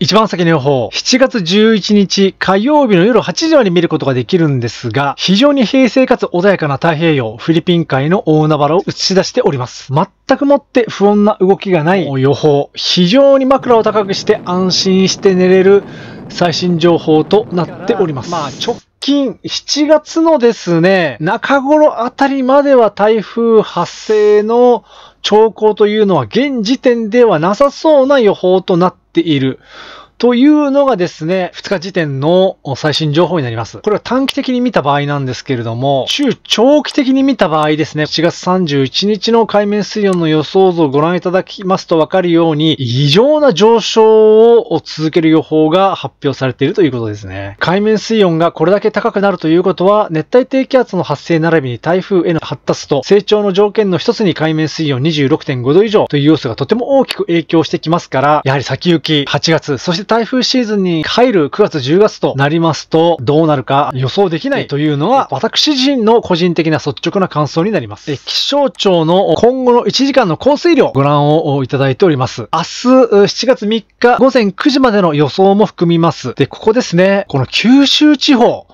一番先の予報、7月11日火曜日の夜8時まで見ることができるんですが、非常に平静かつ穏やかな太平洋、フィリピン海の大海原を映し出しております。全くもって不穏な動きがない予報、非常に枕を高くして安心して寝れる最新情報となっております。まあ近7月のですね、中頃あたりまでは台風発生の兆候というのは現時点ではなさそうな予報となってている。というのがですね、2日時点の最新情報になります。これは短期的に見た場合なんですけれども、中長期的に見た場合ですね、4月31日の海面水温の予想図をご覧いただきますとわかるように、異常な上昇を続ける予報が発表されているということですね。海面水温がこれだけ高くなるということは、熱帯低気圧の発生並びに台風への発達と、成長の条件の一つに海面水温26.5度以上という要素がとても大きく影響してきますから、やはり先行き8月、そして台風シーズンに入る9月10月となりますと、どうなるか予想できないというのは、私自身の個人的な率直な感想になります。気象庁の今後の1時間の降水量をご覧をいただいております。明日7月3日午前9時までの予想も含みます。で、ここですね、この九州地方、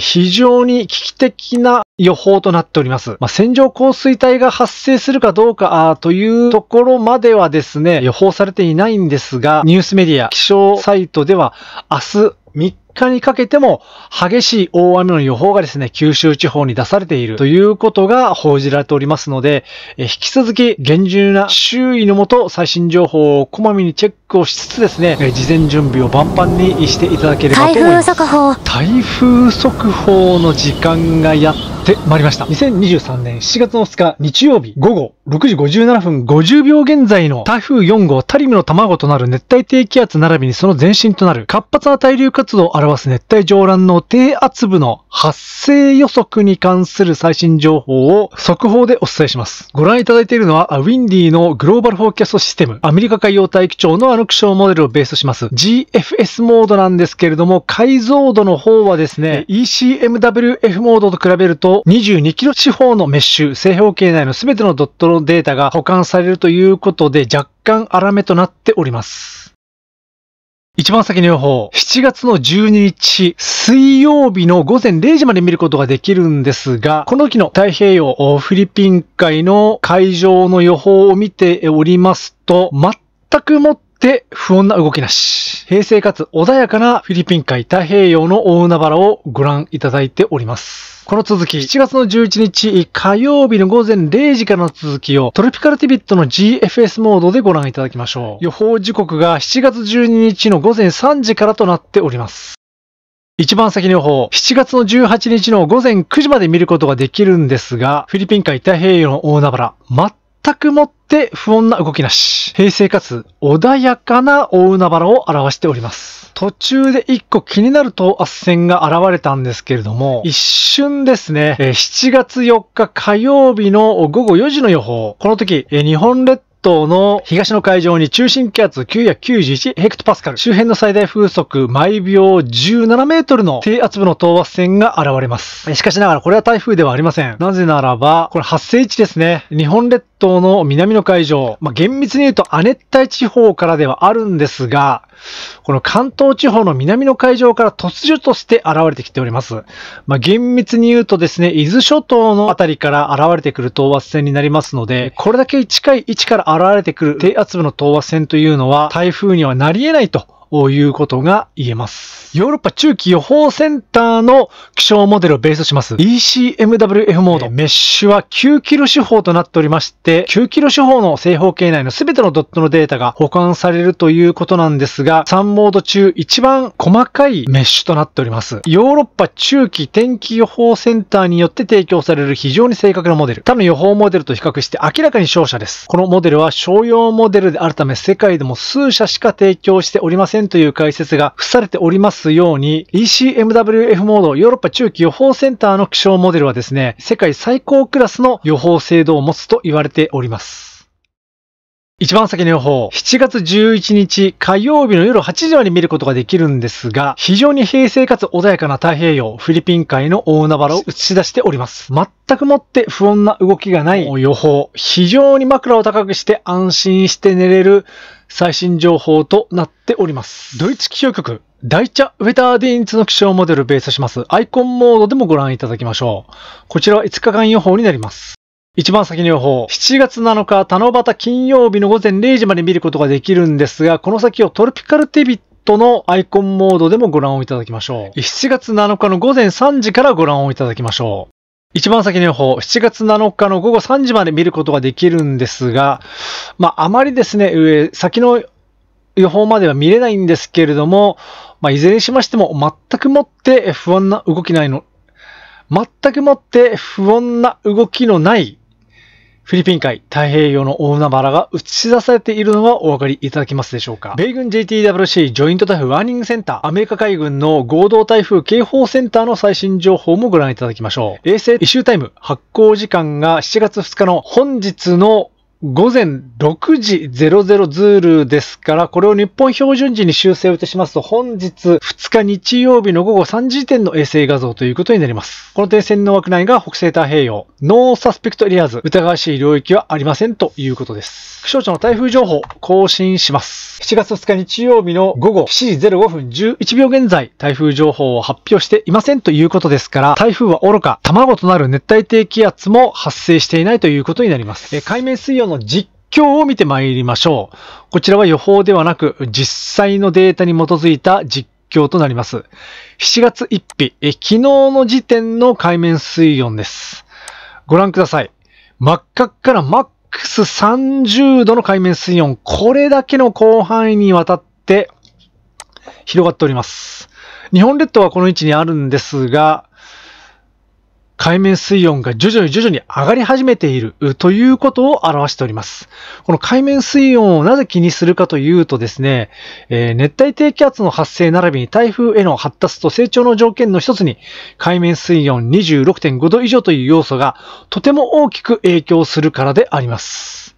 非常に危機的な予報となっております。まあ、線状降水帯が発生するかどうかというところまではですね、予報されていないんですが、ニュースメディア、気象サイトでは明日3日日にかけても激しい大雨の予報がですね、九州地方に出されているということが報じられておりますので、引き続き厳重な周囲のもと最新情報をこまめにチェックをしつつですね、事前準備をバンバンにしていただければと思います。台風速報の時間がやってってまいりました。2023年7月の2日日曜日午後6時57分50秒現在の台風4号タリムの卵となる熱帯低気圧並びにその前身となる活発な対流活動を表す熱帯上乱の低圧部の発生予測に関する最新情報を速報でお伝えします。ご覧いただいているのはウィンディのグローバルフォーキャストシステムアメリカ海洋大気庁のアノクションモデルをベースとします GFS モードなんですけれども解像度の方はですね ECMWF モードと比べると22キロ四方のメッシュ、正方形内の全てのドットのデータが保管されるということで若干荒めとなっております。一番先の予報、7月の12日、水曜日の午前0時まで見ることができるんですが、この日の太平洋フィリピン海の海上の予報を見ておりますと、全くもっって不穏な動きなし。平成かつ穏やかなフィリピン海太平洋の大海原をご覧いただいております。この続き、7月の11日火曜日の午前0時からの続きをトロピカルティビットの GFS モードでご覧いただきましょう。予報時刻が7月12日の午前3時からとなっております。一番先の予報、7月の18日の午前9時まで見ることができるんですが、フィリピン海太平洋の大海原、全くもって不穏な動きなし。平静かつ穏やかな大海原を表しております。途中で一個気になる等圧線が現れたんですけれども、一瞬ですね、7月4日火曜日の午後4時の予報。この時、日本列島島の東の海上に中心気圧991ヘクトパスカル、周辺の最大風速毎秒17メートルの低圧部の等圧線が現れます。しかしながらこれは台風ではありません。なぜならば、これ発生地ですね。日本列島の南の海上、まあ、厳密に言うと亜熱帯地方からではあるんですが、この関東地方の南の海上から突如として現れてきております。まあ、厳密に言うとですね、伊豆諸島のあたりから現れてくる等圧線になりますので、これだけ近い位置から現れてくる低圧部の等圧線というのは台風にはなり得ないということが言えます。ヨーロッパ中期予報センターの気象モデルをベースとします ECMWF モード、メッシュは9キロ手法となっておりまして、9キロ手法の正方形内の全てのドットのデータが保管されるということなんですが、3モード中一番細かいメッシュとなっております。ヨーロッパ中期天気予報センターによって提供される非常に正確なモデル。他の予報モデルと比較して明らかに勝者です。このモデルは商用モデルであるため世界でも数社しか提供しておりません線という解説が付されておりますように、ECMWF モードヨーロッパ中期予報センターの気象モデルはですね、世界最高クラスの予報精度を持つと言われております。一番先の予報、7月11日火曜日の夜8時まで見ることができるんですが、非常に平静かつ穏やかな太平洋、フィリピン海の大海原を映し出しております。全くもって不穏な動きがない予報、非常に枕を高くして安心して寝れる最新情報となっております。ドイツ気象局、大茶ウェターディーンツの気象モデルベースします。アイコンモードでもご覧いただきましょう。こちらは5日間予報になります。一番先の予報。7月7日、七夕金曜日の午前0時まで見ることができるんですが、この先をトロピカルテビットのアイコンモードでもご覧をいただきましょう。7月7日の午前3時からご覧をいただきましょう。一番先の予報、7月7日の午後3時まで見ることができるんですが、まあ、あまりですね、上、先の予報までは見れないんですけれども、まあ、いずれにしましても、全くもって不安な動きないの、全くもって不穏な動きのないフィリピン海太平洋の大海原が映し出されているのはお分かりいただけますでしょうか米軍 JTWC ジョイント台風ワーニングセンター、アメリカ海軍の合同台風警報センターの最新情報もご覧いただきましょう。衛星イシュータイム発行時間が7月2日の本日の午前6時00ズールですから、これを日本標準時に修正をいたしますと、本日2日日曜日の午後3時点の衛星画像ということになります。この点線の枠内が北西太平洋、ノーサスペクトエリアーズ、疑わしい領域はありませんということです。気象庁の台風情報、更新します。7月2日日曜日の午後7時05分11秒現在、台風情報を発表していませんということですから、台風は愚か、卵となる熱帯低気圧も発生していないということになります。え海面水温の実況を見てまいりましょう。こちらは予報ではなく、実際のデータに基づいた実況となります。7月1日、え昨日の時点の海面水温です。ご覧ください。真っ赤っからマックス30度の海面水温。これだけの広範囲にわたって広がっております。日本列島はこの位置にあるんですが、海面水温が徐々に徐々に上がり始めているということを表しております。この海面水温をなぜ気にするかというとですね、えー、熱帯低気圧の発生並びに台風への発達と成長の条件の一つに、海面水温26.5度以上という要素がとても大きく影響するからであります。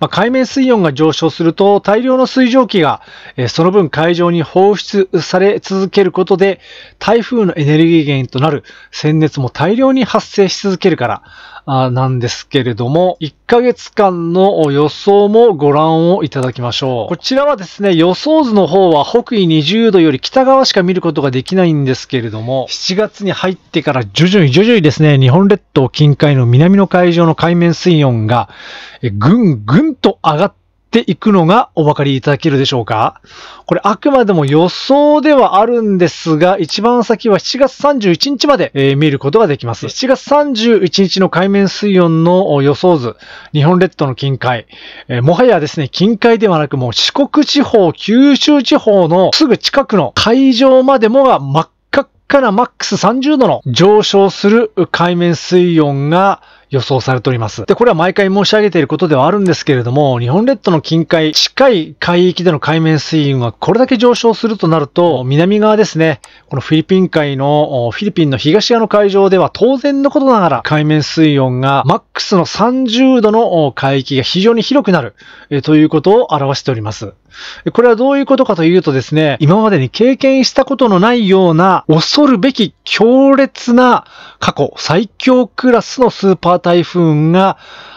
まあ、海面水温が上昇すると大量の水蒸気が、えその分海上に放出され続けることで台風のエネルギー源となる鮮熱も大量に発生し続けるから、なんですけれども、1ヶ月間の予想もご覧をいただきましょう。こちらはですね、予想図の方は北緯20度より北側しか見ることができないんですけれども、7月に入ってから徐々に徐々にですね、日本列島近海の南の海上の海面水温がぐんぐんと上がってていくのがお分かりいただけるでしょうかこれあくまでも予想ではあるんですが、一番先は7月31日まで、えー、見ることができます。7月31日の海面水温の予想図、日本列島の近海、えー、もはやですね、近海ではなくもう四国地方、九州地方のすぐ近くの海上までもが真っ赤っかなマックス30度の上昇する海面水温が予想されております。で、これは毎回申し上げていることではあるんですけれども、日本列島の近海、近い海域での海面水温がこれだけ上昇するとなると、南側ですね、このフィリピン海の、フィリピンの東側の海上では当然のことながら海面水温がマックスの30度の海域が非常に広くなる、えということを表しております。これはどういうことかというとですね、今までに経験したことのないような恐るべき強烈な過去最強クラスのスーパー台風が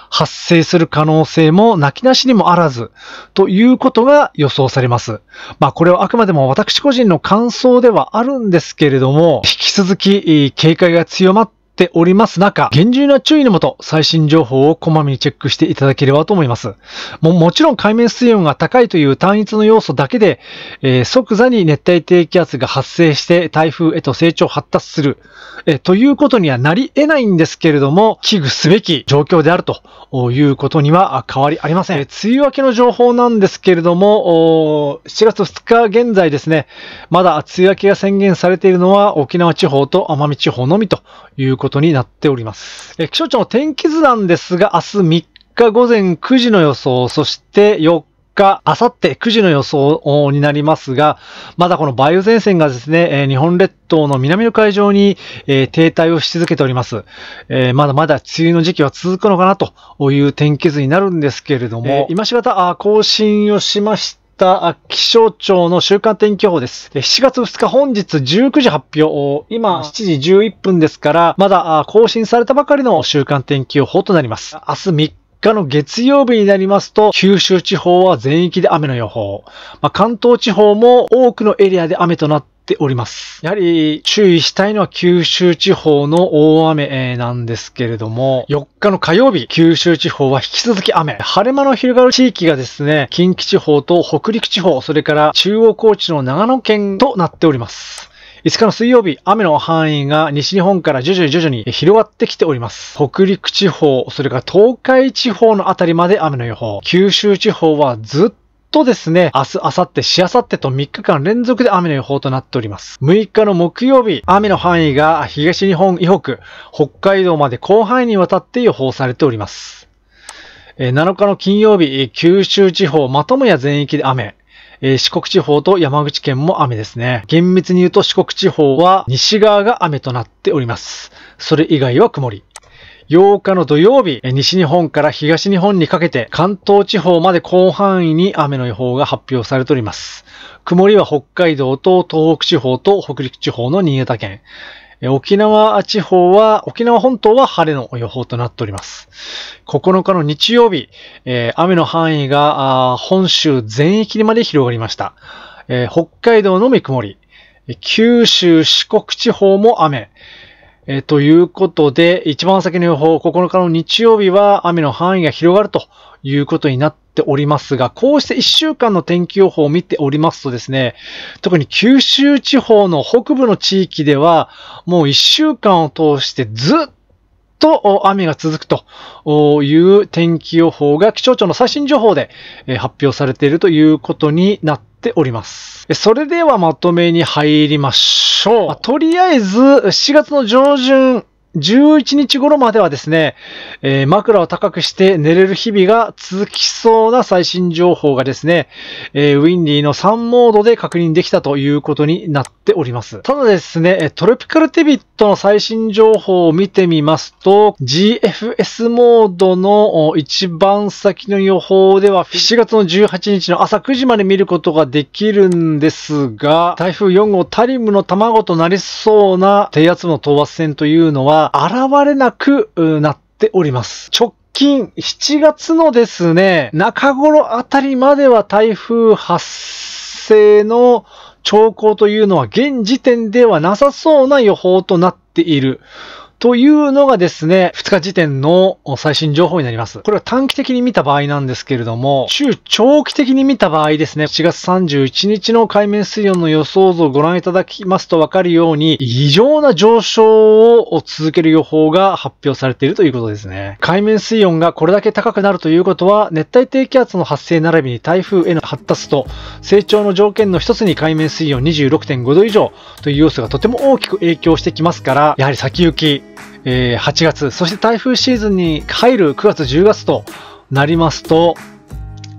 発生する可能性もなきなしにもあらず、ということが予想されます。まあこれはあくまでも私個人の感想ではあるんですけれども、引き続き警戒が強まってっております中、厳重な注意のもと、最新情報をこまめにチェックしていただければと思います。ももちろん海面水温が高いという単一の要素だけで、えー、即座に熱帯低気圧が発生して台風へと成長発達する、えー、ということにはなり得ないんですけれども、危惧すべき状況であるということには変わりありません。えー、梅雨明けの情報なんですけれども、7月2日現在ですね、まだ梅雨明けが宣言されているのは沖縄地方と奄美地方のみということことになっております。え気象庁の天気図なんですが、明日3日午前9時の予想、そして4日日、あさって9時の予想になりますが、まだこの梅雨前線がですね、え日本列島の南の海上に、え停滞をし続けております、えまだまだ梅雨の時期は続くのかなという天気図になるんですけれども、今しがた更新をしまして、た気象庁の週間天気予報です。7月2日本日19時発表、今7時11分ですから、まだ更新されたばかりの週間天気予報となります。明日3日の月曜日になりますと、九州地方は全域で雨の予報。まあ、関東地方も多くのエリアで雨となってております。やはり注意したいのは九州地方の大雨なんですけれども、4日の火曜日、九州地方は引き続き雨。晴れ間の広がる地域がですね、近畿地方と北陸地方、それから中央高知の長野県となっております。5日の水曜日、雨の範囲が西日本から徐々に徐々に広がってきております。北陸地方、それから東海地方のあたりまで雨の予報。九州地方はずっととですね、明日、明後日、しあさってと3日間連続で雨の予報となっております。6日の木曜日、雨の範囲が東日本以北、北海道まで広範囲にわたって予報されております。7日の金曜日、九州地方、まともや全域で雨。四国地方と山口県も雨ですね。厳密に言うと四国地方は西側が雨となっております。それ以外は曇り。8日の土曜日、西日本から東日本にかけて関東地方まで広範囲に雨の予報が発表されております。曇りは北海道と東北地方と北陸地方の新潟県。沖縄地方は、沖縄本島は晴れの予報となっております。9日の日曜日、雨の範囲が本州全域にまで広がりました。北海道のみ曇り、九州、四国地方も雨、えー、ということで、一番先の予報、9日の日曜日は雨の範囲が広がるということになっておりますが、こうして1週間の天気予報を見ておりますとですね、特に九州地方の北部の地域では、もう1週間を通してずっと雨が続くという天気予報が気象庁の最新情報で発表されているということになっております。それではまとめに入りましょう。まあ、とりあえず、7月の上旬、11日頃まではですね、えー、枕を高くして寝れる日々が続きそうな最新情報がですね、えー、ウィンリーの3モードで確認できたということになっております。ただですね、トロピカルテビットの最新情報を見てみますと、GFS モードの一番先の予報では7月の18日の朝9時まで見ることができるんですが、台風4号タリムの卵となりそうな低圧の等圧線というのは、現れなくなっております。近7月のですね、中頃あたりまでは台風発生の兆候というのは現時点ではなさそうな予報となっている。というのがですね、2日時点の最新情報になります。これは短期的に見た場合なんですけれども、中長期的に見た場合ですね、4月31日の海面水温の予想図をご覧いただきますとわかるように、異常な上昇を続ける予報が発表されているということですね。海面水温がこれだけ高くなるということは、熱帯低気圧の発生並びに台風への発達と、成長の条件の一つに海面水温26.5度以上という要素がとても大きく影響してきますから、やはり先行き、えー、8月、そして台風シーズンに入る9月、10月となりますと、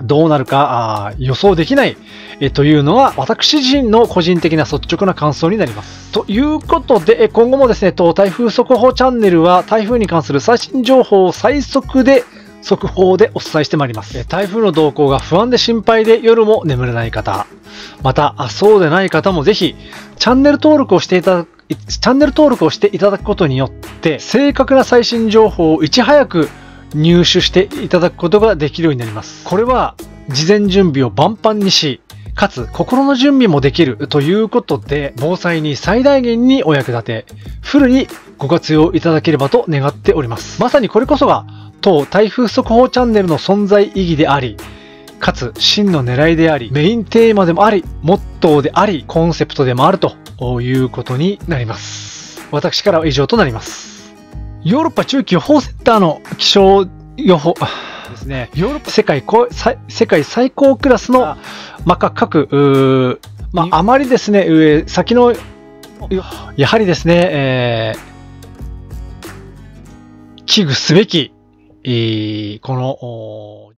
どうなるか予想できない、えというのは私自身の個人的な率直な感想になります。ということで、今後もですね、と台風速報チャンネルは台風に関する最新情報を最速で速報でお伝えしてまいります。台風の動向が不安で心配で夜も眠れない方、またそうでない方もぜひチャンネル登録をしていただくチャンネル登録をしていただくことによって、正確な最新情報をいち早く入手していただくことができるようになります。これは、事前準備を万ンにし、かつ心の準備もできるということで、防災に最大限にお役立て、フルにご活用いただければと願っております。まさにこれこそが、当台風速報チャンネルの存在意義であり、かつ真の狙いであり、メインテーマでもあり、モットーであり、コンセプトでもあるとということになります。私からは以上となります。ヨーロッパ中期予報センターの気象予報、ですね、ヨーロッパ世界世界最高クラスの、まあ、各、まあ、あまりですね、上、先の、やはりですね、えー、危惧すべき、この、